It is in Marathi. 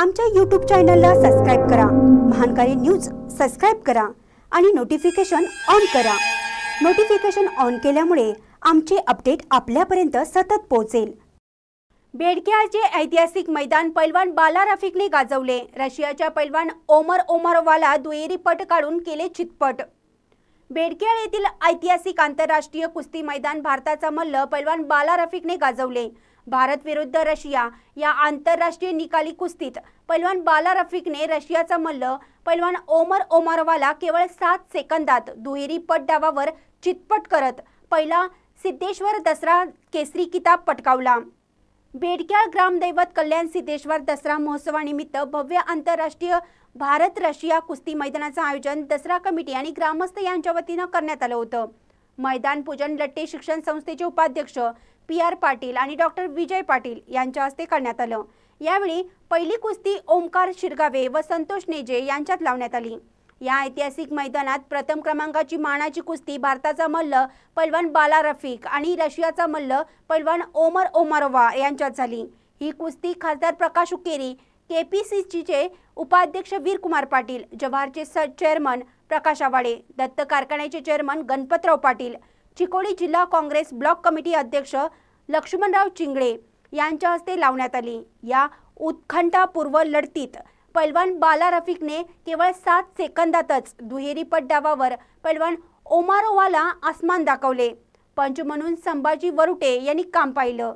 आमच्या यूट्यूब चॅनलला सबस्क्राईब करा महानकारी न्यूज सबस्क्राईब करा आणि नोटिफिकेशन ऑन करा नोटिफिकेशन ऑन केल्यामुळे आमचे अपडेट आपल्यापर्यंत सतत पोहोचेल बेडक्याचे ऐतिहासिक मैदान पैलवान बाला रफिकने गाजवले रशियाच्या पैलवान ओमर ओमरवाला दुएरी पट काढून केले चितपट बेडकेळ येथील ऐतिहासिक आंतरराष्ट्रीय कुस्ती मैदान भारताचा मल्ल पैलवान बाला रफिकने गाजवले भारत विरुद्ध रशिया या आंतरराष्ट्रीय निकाली कुस्तीत पैलवान बाला रफिकने रशियाचा मल्ल पैलवान ओमर ओमरवाला केवळ सात सेकंदात दुहेरी पट चितपट करत पहिला सिद्धेश्वर दसरा केसरी किताब पटकावला बेडक्याळ ग्रामदैवत कल्याण सिद्धेश्वर दसरा महोत्सवानिमित्त भव्य आंतरराष्ट्रीय भारत रशिया कुस्ती मैदानाचं आयोजन दसरा कमिटी आणि ग्रामस्थ यांच्या वतीनं करण्यात आलं होतं मैदान पूजन लट्टे शिक्षण संस्थेचे उपाध्यक्ष पी आर पाटील आणि डॉक्टर विजय पाटील यांच्या हस्ते करण्यात आलं यावेळी पहिली कुस्ती ओमकार शिरगावे व संतोष नेजे यांच्यात लावण्यात आली या ऐतिहासिक मैदानात प्रथम क्रमांकाची मानाची कुस्ती भारताचा मल्ल पैलवान बाला रफीक आणि रशियाचा मल्ल पलवान ओमर ओमारोवा यांच्यात झाली ही कुस्ती खासदार प्रकाश उकेरी के पी सी सीचे उपाध्यक्ष वीरकुमार पाटील जवाहरचे स चेअरमन प्रकाश आवाडे दत्त कारखान्याचे चेअरमन गणपतराव पाटील चिकोडी जिल्हा काँग्रेस ब्लॉक कमिटी अध्यक्ष लक्ष्मणराव चिंगळे यांच्या हस्ते लावण्यात आली या उत्खंठापूर्व लढतीत पैलवान बाला रफिकने केवळ सात सेकंदातच पट डावावर पैलवान ओमारोवाला आसमान दाखवले पंच म्हणून संभाजी वरुटे यांनी काम पाहिलं